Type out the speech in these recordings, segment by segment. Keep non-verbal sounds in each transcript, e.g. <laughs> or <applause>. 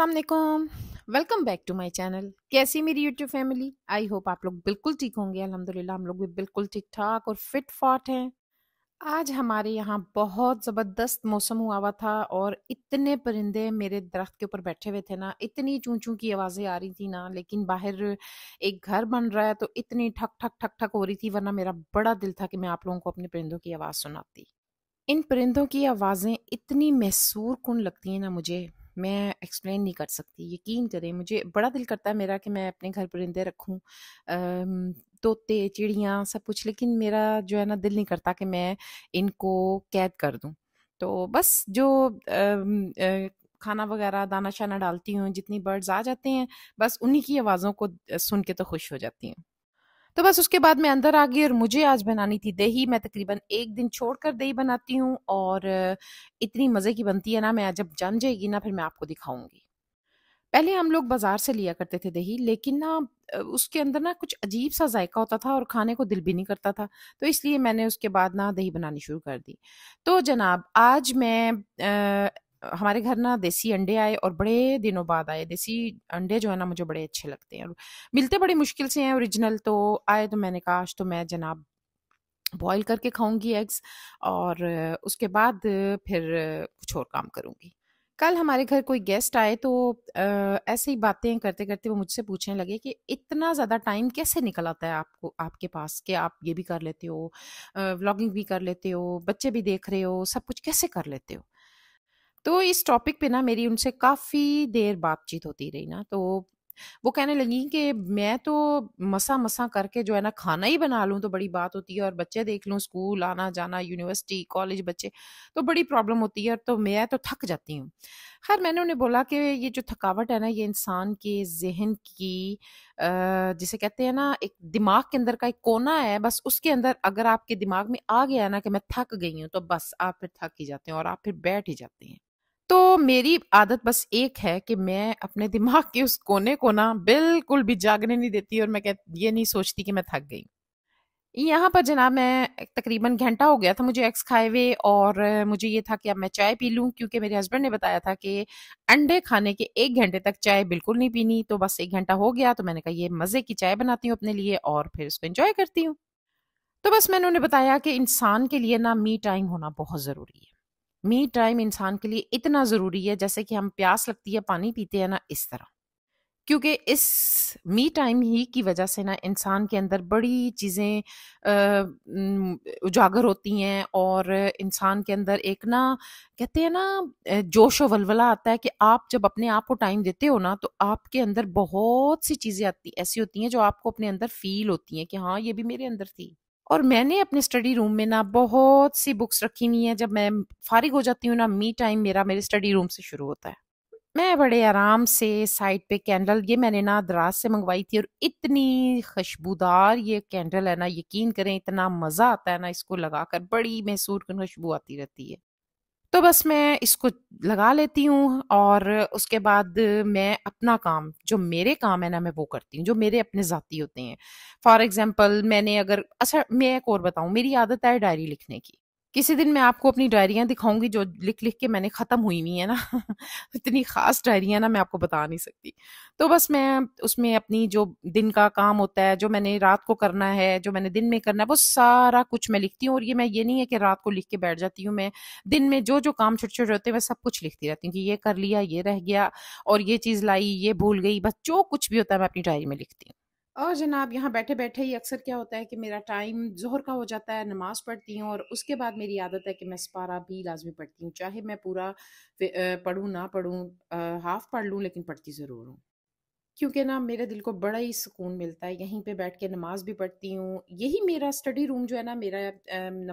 असलकुम welcome back to my channel कैसी मेरी यूट्यूब फैमिली आई होप आप लोग बिल्कुल ठीक होंगे अलहमदिल्ला हम लोग भी बिल्कुल ठीक ठाक और फिट फाट हैं आज हमारे यहाँ बहुत ज़बरदस्त मौसम हुआ हुआ था और इतने परिंदे मेरे दरख्त के ऊपर बैठे हुए थे ना इतनी चूँ चूँ की आवाज़ें आ रही थी ना लेकिन बाहर एक घर बन रहा है तो इतनी ठक ठक ठक ठक हो रही थी वरना मेरा बड़ा दिल था कि मैं आप लोगों को अपने परिंदों की आवाज़ सुनाती इन परिंदों की आवाज़ें इतनी मैसूर कन लगती हैं ना मुझे मैं एक्सप्लेन नहीं कर सकती यकीन करें मुझे बड़ा दिल करता है मेरा कि मैं अपने घर परिंदे रखूँ तोते चिड़िया सब कुछ लेकिन मेरा जो है ना दिल नहीं करता कि मैं इनको कैद कर दूँ तो बस जो आ, आ, खाना वगैरह दाना शाना डालती हूँ जितनी बर्ड्स आ जाते हैं बस उन्हीं की आवाज़ों को सुन के तो खुश हो जाती हूँ तो बस उसके बाद मैं अंदर आ गई और मुझे आज बनानी थी दही मैं तकरीबन एक दिन छोड़कर दही बनाती हूँ और इतनी मज़े की बनती है ना मैं जब जम जाएगी ना फिर मैं आपको दिखाऊंगी पहले हम लोग बाजार से लिया करते थे दही लेकिन ना उसके अंदर ना कुछ अजीब सा जायका होता था और खाने को दिल भी नहीं करता था तो इसलिए मैंने उसके बाद ना दही बनानी शुरू कर दी तो जनाब आज मैं हमारे घर ना देसी अंडे आए और बड़े दिनों बाद आए देसी अंडे जो है ना मुझे बड़े अच्छे लगते हैं और मिलते बड़ी मुश्किल से हैं ओरिजिनल तो आए तो मैंने कहा आज तो मैं जनाब बॉईल करके खाऊंगी एग्स और उसके बाद फिर कुछ और काम करूंगी कल हमारे घर कोई गेस्ट आए तो ऐसे ही बातें करते करते वो मुझसे पूछने लगे कि इतना ज़्यादा टाइम कैसे निकल आता है आपको आपके पास कि आप ये भी कर लेते हो व्लॉगिंग भी कर लेते हो बच्चे भी देख रहे हो सब कुछ कैसे कर लेते हो तो इस टॉपिक पे ना मेरी उनसे काफ़ी देर बातचीत होती रही ना तो वो कहने लगी कि मैं तो मसा मसा करके जो है ना खाना ही बना लूँ तो बड़ी बात होती है और बच्चे देख लूँ स्कूल आना जाना यूनिवर्सिटी कॉलेज बच्चे तो बड़ी प्रॉब्लम होती है और तो मैं तो थक जाती हूँ खैर मैंने उन्हें बोला कि ये जो थकावट है ना ये इंसान के जहन की जिसे कहते हैं ना एक दिमाग के अंदर का एक कोना है बस उसके अंदर अगर आपके दिमाग में आ गया ना कि मैं थक गई हूँ तो बस आप फिर थक ही जाते हैं और आप फिर बैठ ही जाते हैं तो मेरी आदत बस एक है कि मैं अपने दिमाग के उस कोने को ना बिल्कुल भी जागने नहीं देती और मैं कह ये नहीं सोचती कि मैं थक गई यहाँ पर जना मैं तकरीबन घंटा हो गया था मुझे एक्स खाए हुए और मुझे ये था कि अब मैं चाय पी लूँ क्योंकि मेरे हस्बैंड ने बताया था कि अंडे खाने के एक घंटे तक चाय बिल्कुल नहीं पीनी तो बस एक घंटा हो गया तो मैंने कहा ये मज़े की चाय बनाती हूँ अपने लिए और फिर उसको इंजॉय करती हूँ तो बस मैंने उन्हें बताया कि इंसान के लिए ना मी टाइम होना बहुत ज़रूरी है मी टाइम इंसान के लिए इतना ज़रूरी है जैसे कि हम प्यास लगती है पानी पीते हैं ना इस तरह क्योंकि इस मी टाइम ही की वजह से ना इंसान के अंदर बड़ी चीज़ें उजागर होती हैं और इंसान के अंदर एक ना कहते हैं ना जोश वलवला आता है कि आप जब अपने आप को टाइम देते हो ना तो आपके अंदर बहुत सी चीज़ें आती ऐसी होती हैं जो आपको अपने अंदर फील होती हैं कि हाँ ये भी मेरे अंदर थी और मैंने अपने स्टडी रूम में ना बहुत सी बुक्स रखी हुई है जब मैं फारिग हो जाती हूँ ना मी टाइम मेरा मेरे स्टडी रूम से शुरू होता है मैं बड़े आराम से साइड पे कैंडल ये मैंने ना दराज से मंगवाई थी और इतनी खुशबूदार ये कैंडल है ना यकीन करें इतना मज़ा आता है ना इसको लगाकर बड़ी महसूर खुशबू आती रहती है तो बस मैं इसको लगा लेती हूँ और उसके बाद मैं अपना काम जो मेरे काम है ना मैं वो करती हूँ जो मेरे अपने ज़ाती होते हैं फॉर एग्ज़ाम्पल मैंने अगर अच्छा मैं एक और बताऊँ मेरी आदत है डायरी लिखने की किसी दिन मैं आपको अपनी डायरियाँ दिखाऊंगी जो लिख लिख के मैंने ख़त्म हुई हुई है ना <laughs> इतनी ख़ास डायरियाँ ना मैं आपको बता नहीं सकती तो बस मैं उसमें अपनी जो दिन का काम होता है जो मैंने रात को करना है जो मैंने दिन में करना है वो सारा कुछ मैं लिखती हूँ और ये मैं ये नहीं है कि रात को लिख के बैठ जाती हूँ मैं दिन में जो जो काम छोटे छोटे होते हैं मैं सब कुछ लिखती रहती हूँ कि ये कर लिया ये रह गया और ये चीज़ लाई ये भूल गई बस जो कुछ भी होता है मैं अपनी डायरी में लिखती हूँ और जनाब यहाँ बैठे बैठे ही अक्सर क्या होता है कि मेरा टाइम जहर का हो जाता है नमाज़ पढ़ती हूँ और उसके बाद मेरी आदत है कि मैं सपारा भी लाजमी पढ़ती हूँ चाहे मैं पूरा पढ़ूँ ना पढ़ूँ हाफ़ पढ़ लूँ लेकिन पढ़ती ज़रूर हूँ क्योंकि ना मेरे दिल को बड़ा ही सुकून मिलता है यहीं पे बैठ के नमाज भी पढ़ती हूँ यही मेरा स्टडी रूम जो है ना मेरा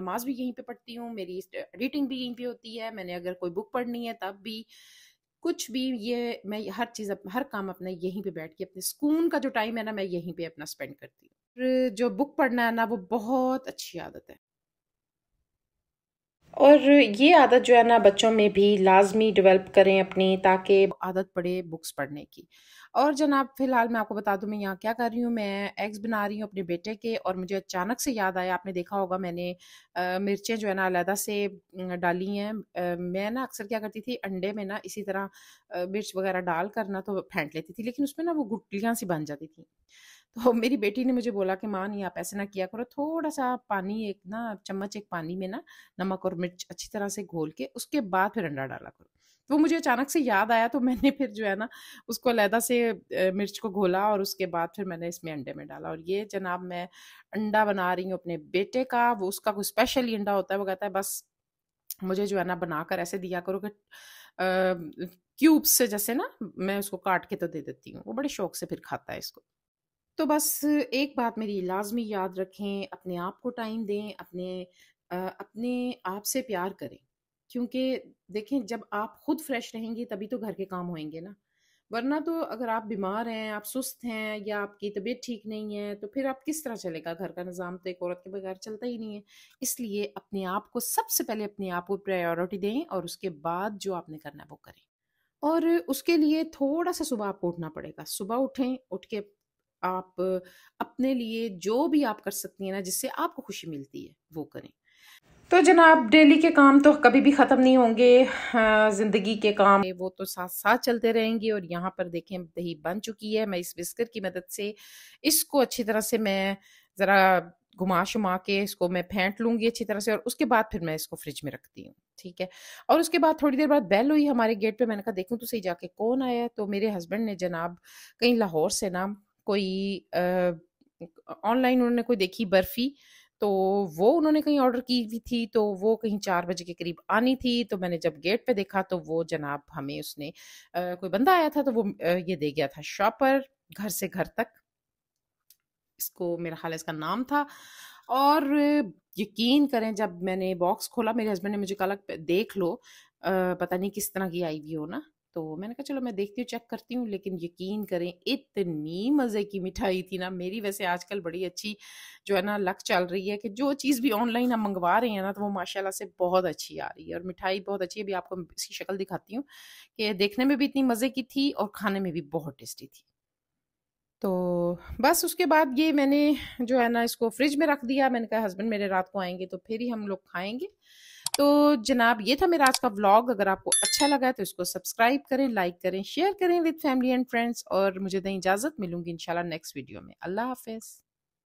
नमाज भी यहीं पे पढ़ती हूँ मेरी एडिटिंग भी यहीं पे होती है मैंने अगर कोई बुक पढ़नी है तब भी कुछ भी ये मैं हर चीज़ हर काम अपना यहीं पे बैठ के अपने सुकून का जो टाइम है ना मैं यहीं पे अपना स्पेंड करती हूँ जो बुक पढ़ना है ना वो बहुत अच्छी आदत है और ये आदत जो है ना बच्चों में भी लाजमी डेवलप करें अपनी ताकि आदत पड़े बुक्स पढ़ने की और जनाब फिलहाल मैं आपको बता दूं मैं यहाँ क्या कर रही हूँ मैं एग्स बना रही हूँ अपने बेटे के और मुझे अचानक से याद आया आपने देखा होगा मैंने मिर्चें जो है ना अलहदा से डाली हैं मैं ना अक्सर क्या करती थी अंडे में ना इसी तरह मिर्च वगैरह डाल कर ना तो फेंट लेती थी लेकिन उसमें ना वो गुटलियाँ सी बन जाती थी तो मेरी बेटी ने मुझे बोला कि माँ नहीं आप ऐसे ना किया करो थोड़ा सा पानी एक ना चम्मच एक पानी में ना नमक और मिर्च अच्छी तरह से घोल के उसके बाद फिर अंडा डाला करो तो वो मुझे अचानक से याद आया तो <laughs> मैंने फिर जो है ना उसको अलहदा से मिर्च को घोला और उसके बाद फिर मैंने इसमें अंडे में डाला और ये जनाब मैं अंडा बना रही हूँ अपने बेटे का वो उसका कोई स्पेशली अंडा होता है वो कहता है बस मुझे जो है ना बनाकर ऐसे दिया करो कि क्यूब्स से जैसे ना मैं उसको काट के तो दे देती हूँ वो बड़े शौक से फिर खाता है इसको तो बस एक बात मेरी लाजमी याद रखें अपने आप को टाइम दें अपने अपने आप से प्यार करें क्योंकि देखें जब आप खुद फ्रेश रहेंगे तभी तो घर के काम होंगे ना वरना तो अगर आप बीमार हैं आप सुस्त हैं या आपकी तबीयत ठीक नहीं है तो फिर आप किस तरह चलेगा घर का निज़ाम तो एक औरत के बगैर चलता ही नहीं है इसलिए अपने आप को सबसे पहले अपने आप को प्रायोरिटी दें और उसके बाद जो आपने करना है वो करें और उसके लिए थोड़ा सा सुबह आपको उठना पड़ेगा सुबह उठें उठ के आप अपने लिए जो भी आप कर सकती हैं ना जिससे आपको खुशी मिलती है वो करें तो जनाब डेली के काम तो कभी भी ख़त्म नहीं होंगे ज़िंदगी के काम वो तो साथ साथ चलते रहेंगे और यहाँ पर देखें दही बन चुकी है मैं इस विस्कर की मदद से इसको अच्छी तरह से मैं ज़रा घुमा शुमा के इसको मैं फेंट लूँगी अच्छी तरह से और उसके बाद फिर मैं इसको फ्रिज में रखती हूँ ठीक है और उसके बाद थोड़ी देर बाद बैल हुई हमारे गेट पर मैंने कहा देखूँ तो सही जाके कौन आया तो मेरे हस्बैंड ने जनाब कहीं लाहौर से ना कोई ऑनलाइन उन्होंने कोई देखी बर्फ़ी तो वो उन्होंने कहीं ऑर्डर की हुई थी तो वो कहीं चार बजे के करीब आनी थी तो मैंने जब गेट पे देखा तो वो जनाब हमें उसने आ, कोई बंदा आया था तो वो आ, ये दे गया था शॉपर घर से घर तक इसको मेरा ख्याल इसका नाम था और यकीन करें जब मैंने बॉक्स खोला मेरे हस्बैंड ने मुझे कहा देख लो आ, पता नहीं किस तरह की आई हुई हो ना तो मैंने कहा चलो मैं देखती हूँ चेक करती हूँ लेकिन यकीन करें इतनी मज़े की मिठाई थी ना मेरी वैसे आजकल बड़ी अच्छी जो है ना लक चल रही है कि जो चीज़ भी ऑनलाइन हम मंगवा रहे हैं ना तो वो माशाला से बहुत अच्छी आ रही है और मिठाई बहुत अच्छी है अभी आपको इसकी शक्ल दिखाती हूँ कि देखने में भी इतनी मज़े की थी और खाने में भी बहुत टेस्टी थी तो बस उसके बाद ये मैंने जो है ना इसको फ्रिज में रख दिया मैंने कहा हस्बैंड मेरे रात को आएंगे तो फिर ही हम लोग खाएंगे तो जनाब ये था मेरा आज का व्लॉग अगर आपको अच्छा लगा तो इसको सब्सक्राइब करें लाइक करें शेयर करें विद फैमिली एंड फ्रेंड्स और मुझे दें इजाज़त मिलूंगी इंशाल्लाह नेक्स्ट वीडियो में अल्लाह हाफिज़